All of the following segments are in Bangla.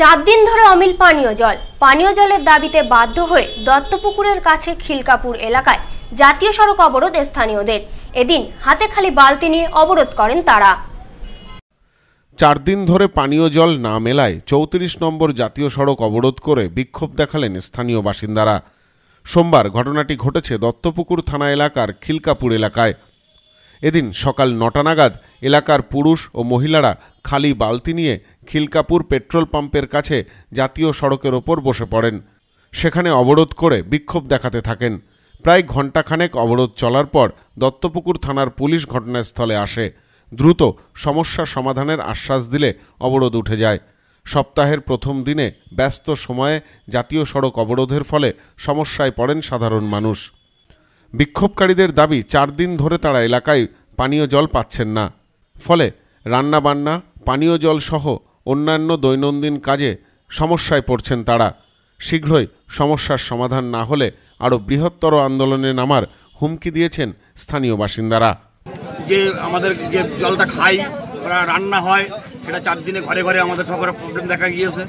চার দিন ধরে অমিল পানীয় জল পানীয় জলের দাবিতে বাধ্য হয়ে দত্তপুকুরের কাছে খিলকাপুর এলাকায় জাতীয় সড়ক অবরোধ স্থানীয়দের এদিন হাতে খালি বালতি নিয়ে অবরোধ করেন তারা চার দিন ধরে পানীয় জল না মেলায় চৌত্রিশ নম্বর জাতীয় সড়ক অবরোধ করে বিক্ষোভ দেখালেন স্থানীয় বাসিন্দারা সোমবার ঘটনাটি ঘটেছে দত্তপুকুর থানা এলাকার খিলকাপুর এলাকায় এদিন সকাল নটা নাগাদ এলাকার পুরুষ ও মহিলারা খালি বালতি নিয়ে খিলকাপুর পেট্রোল পাম্পের কাছে জাতীয় সড়কের ওপর বসে পড়েন সেখানে অবরোধ করে বিক্ষোভ দেখাতে থাকেন প্রায় ঘণ্টাখানেক অবরোধ চলার পর দত্তপুকুর থানার পুলিশ ঘটনাস্থলে আসে দ্রুত সমস্যা সমাধানের আশ্বাস দিলে অবরোধ উঠে যায় সপ্তাহের প্রথম দিনে ব্যস্ত সময়ে জাতীয় সড়ক অবরোধের ফলে সমস্যায় পড়েন সাধারণ মানুষ বিক্ষোভকারীদের দাবি চার দিন ধরে তারা এলাকায় পানীয় জল পাচ্ছেন না ফলে রান্নাবান্না পানীয় জলসহ অন্যান্য দৈনন্দিন কাজে সমস্যায় পড়ছেন তারা শীঘ্রই সমস্যার সমাধান না হলে আরও বৃহত্তর আন্দোলনে নামার হুমকি দিয়েছেন স্থানীয় বাসিন্দারা যে আমাদের যে জলটা খাই রান্না হয় সেটা চার দিনে ঘরে ঘরে আমাদের সবার প্রবলেম দেখা গিয়েছে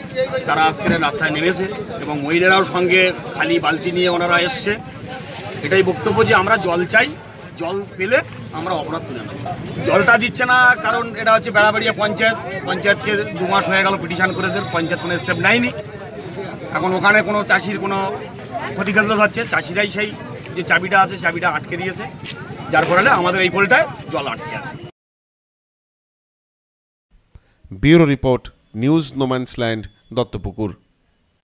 তারা আজকে রাস্তায় নেমেছে এবং মহিলারাও সঙ্গে খালি বালতি নিয়ে ওনারা এসছে এটাই বক্তব্য যে আমরা জল চাই জল পেলে আমরা অপরাধ তুলে নেব জলটা দিচ্ছে না কারণ এটা হচ্ছে বেড়াবাড়িয়া পঞ্চায়েত পঞ্চায়েতকে দু মাস হয়ে গেল পিটিশন করেছে পঞ্চায়েত কোনো স্টেপ নেয়নি এখন ওখানে কোনো চাষির কোনো ক্ষতিগ্রস্ত হচ্ছে চাষিরাই সেই যে চাবিটা আছে চাবিটা আটকে দিয়েছে যার ফলে আমাদের এই পোলটায় জল আটকে আছে bureau report news no man's land Duttapukur